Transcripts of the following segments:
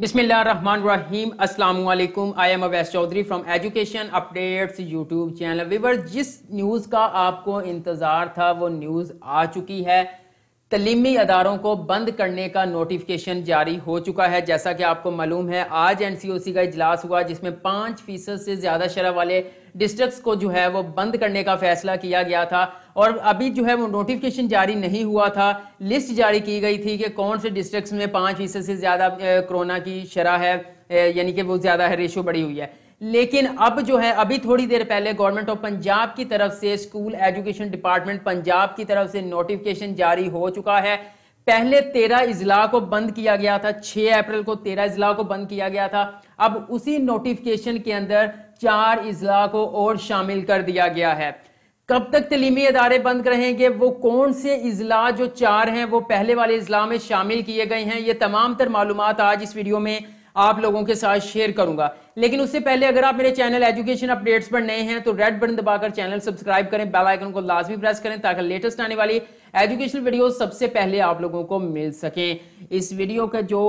बिसमीम असलकुम I am Awais Chaudhry from education updates YouTube channel viewer जिस न्यूज़ का आपको इंतज़ार था वो न्यूज़ आ चुकी है तलीमी अदारों को बंद करने का नोटिफिकेशन जारी हो चुका है जैसा कि आपको मालूम है आज एन सी ओ सी का इजलास हुआ जिसमें पाँच फीसद से ज़्यादा शरह वाले डिस्ट्रिक्ट को जो है वो बंद करने का फैसला किया गया था और अभी जो है वो नोटिफिकेशन जारी नहीं हुआ था लिस्ट जारी की गई थी कि कौन से डिस्ट्रिक्ट में पाँच फीसद से ज़्यादा कोरोना की शरह है यानी कि वो ज़्यादा है रेशो बढ़ी हुई है लेकिन अब जो है अभी थोड़ी देर पहले गवर्नमेंट ऑफ पंजाब की तरफ से स्कूल एजुकेशन डिपार्टमेंट पंजाब की तरफ से नोटिफिकेशन जारी हो चुका है पहले तेरह इजला को बंद किया गया था छह अप्रैल को तेरह इजला को बंद किया गया था अब उसी नोटिफिकेशन के अंदर चार इजला को और शामिल कर दिया गया है कब तक तलीमी अदारे बंद रहेंगे वो कौन से अजला जो चार हैं वो पहले वाले अजला में शामिल किए गए हैं ये तमाम तर मालूम आज इस वीडियो में आप लोगों के साथ शेयर करूंगा लेकिन उससे पहले अगर आप मेरे चैनल एजुकेशन अपडेट्स पर नए हैं तो रेड बटन दबाकर चैनल सब्सक्राइब करें बेल आइकन को लाजमी प्रेस करें ताकि लेटेस्ट आने वाली एजुकेशनल वीडियो सबसे पहले आप लोगों को मिल सके इस वीडियो का जो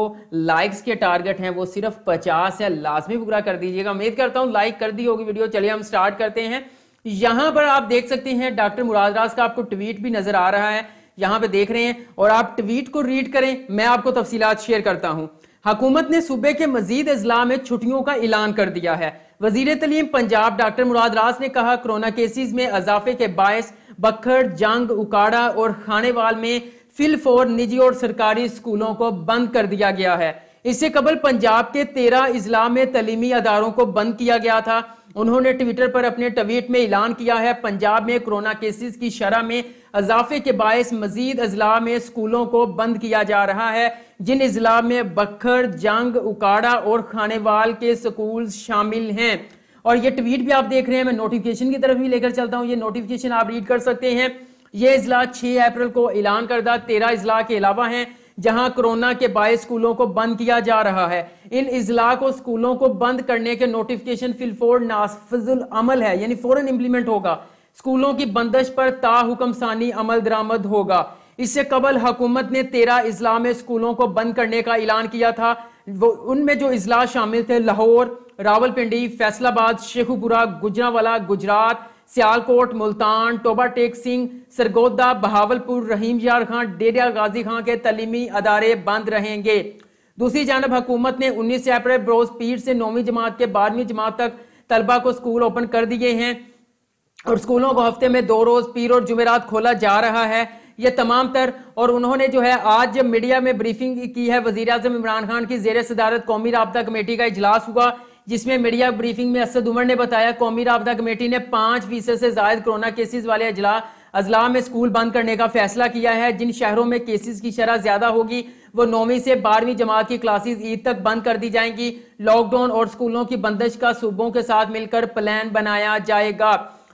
लाइक्स के टारगेट हैं वो सिर्फ पचास है लाजमी पूरा कर दीजिएगा उम्मीद करता हूँ लाइक कर दी होगी वीडियो चलिए हम स्टार्ट करते हैं यहां पर आप देख सकते हैं डॉक्टर मुराद राज का आपको ट्वीट भी नजर आ रहा है यहां पे देख रहे हैं और आप ट्वीट को रीड करें मैं आपको तफसीत शेयर करता हूं हकूमत ने सूबे के मजीद अजला में छुट्टियों का ऐलान कर दिया है वजीर तलीम पंजाब डॉक्टर मुराद ने कहा कोरोना केसेज में अजाफे के बायस बखड़ जंग उकाड़ा और खानेवाल में फिलफोर निजी और सरकारी स्कूलों को बंद कर दिया गया है इससे कबल पंजाब के तेरह इजला में तलीमी अदारों को बंद किया गया था उन्होंने ट्विटर पर अपने ट्वीट में ऐलान किया है पंजाब में कोरोना केसेस की शरह में इजाफे के बायस मजीद अजला में स्कूलों को बंद किया जा रहा है जिन अजला में बखर जंग उकाड़ा और खानेवाल के स्कूल शामिल हैं और ये ट्वीट भी आप देख रहे हैं मैं नोटिफिकेशन की तरफ भी लेकर चलता हूँ ये नोटिफिकेशन आप रीड कर सकते हैं ये अजला छह अप्रैल को ऐलान करदा तेरह अजला के अलावा हैं जहां कोरोना के बाय स्कूलों को बंद किया जा रहा है इन अजला को स्कूलों को बंद करने के नोटिफिकेशन फिलफोर नाफजुल अमल है यानी फौरन इम्प्लीमेंट होगा स्कूलों की बंदश पर ताहुकम सानी अमल दरामद होगा इससे कबल हुकूमत ने तेरह इजला में स्कूलों को बंद करने का ऐलान किया था वो उनमें जो अजला शामिल थे लाहौर रावलपिंडी फैसलाबाद शेखुपुरा गुजरावाला गुजरात सियालकोट मुल्तान टोबा टेक सिंह सरगोदा बहावलपुर रहीम यार खान डेरिया गाजी खां के तलीमी अदारे बंद रहेंगे दूसरी जानब हुकूमत ने उन्नीस अप्रैल बरोज पीर से नौवीं जमात के बारहवीं जमात तक तलबा को स्कूल ओपन कर दिए हैं और स्कूलों को हफ्ते में दो रोज पीर और जुमेरात खोला जा रहा है ये तमाम तर और उन्होंने जो है आज जब मीडिया में ब्रीफिंग की है वजीर अजम इमरान खान की जेर सदारत कौमी रबता कमेटी का इजलास हुआ जिसमें मीडिया ब्रीफिंग में असद उमर ने बताया कौमी रबता कमेटी ने पांच फीसद से जायद कोरोना केसेज वाले अजला अजला में स्कूल बंद करने का फैसला किया है जिन शहरों में केसेस की शरह ज्यादा होगी वो नौवीं से बारहवीं जमात की क्लासेस ईद तक बंद कर दी जाएंगी लॉकडाउन और स्कूलों की बंदिश का सूबों के साथ मिलकर प्लान बनाया जाएगा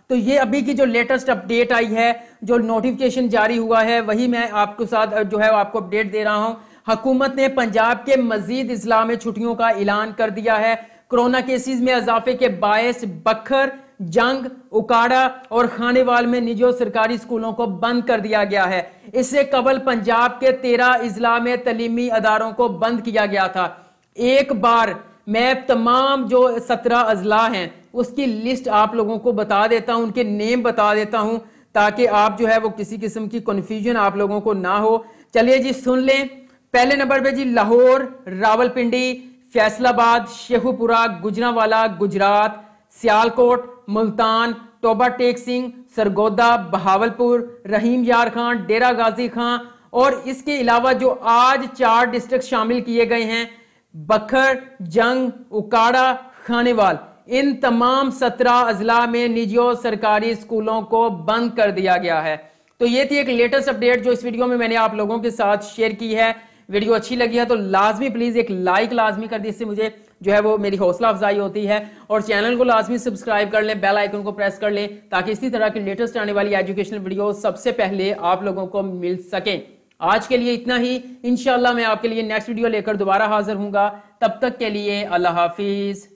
तो ये अभी की जो लेटेस्ट अपडेट आई है जो नोटिफिकेशन जारी हुआ है वही मैं आपको साथ जो है आपको अपडेट दे रहा हूँ हुकूमत ने पंजाब के मजीद इजला में छुट्टियों का ऐलान कर दिया है कोरोना केसेस में इजाफे के बायस बखर जंग उकाड़ा और खानेवाल में निजी और सरकारी स्कूलों को बंद कर दिया गया है इससे कबल पंजाब के तेरह अजला में तलीमी अदारों को बंद किया गया था एक बार मैं तमाम जो सत्रह अजला हैं उसकी लिस्ट आप लोगों को बता देता हूँ उनके नेम बता देता हूं ताकि आप जो है वो किसी किस्म की कन्फ्यूजन आप लोगों को ना हो चलिए जी सुन लें पहले नंबर पे जी लाहौर रावलपिंडी फैसलाबाद शेखुपुरा गुजरावाला गुजरात सियालकोट मुल्तान तोबा टेक सिंह सरगोदा बहावलपुर रहीम यार खान डेरा गाजी खान और इसके अलावा जो आज चार डिस्ट्रिक्ट शामिल किए गए हैं बखर जंग उकाड़ा खानेवाल इन तमाम सत्रह अजला में निजी और सरकारी स्कूलों को बंद कर दिया गया है तो ये थी एक लेटेस्ट अपडेट जो इस वीडियो में मैंने आप लोगों के साथ शेयर की है वीडियो अच्छी लगी है तो लाजमी प्लीज़ एक लाइक लाजमी कर दी इससे मुझे जो है वो मेरी हौसला अफजाई होती है और चैनल को लाजमी सब्सक्राइब कर लें बेल आइकन को प्रेस कर लें ताकि इसी तरह की लेटेस्ट आने वाली एजुकेशनल वीडियो सबसे पहले आप लोगों को मिल सके आज के लिए इतना ही इनशाला मैं आपके लिए नेक्स्ट वीडियो लेकर दोबारा हाजिर हूंगा तब तक के लिए अल्लाह हाफिज़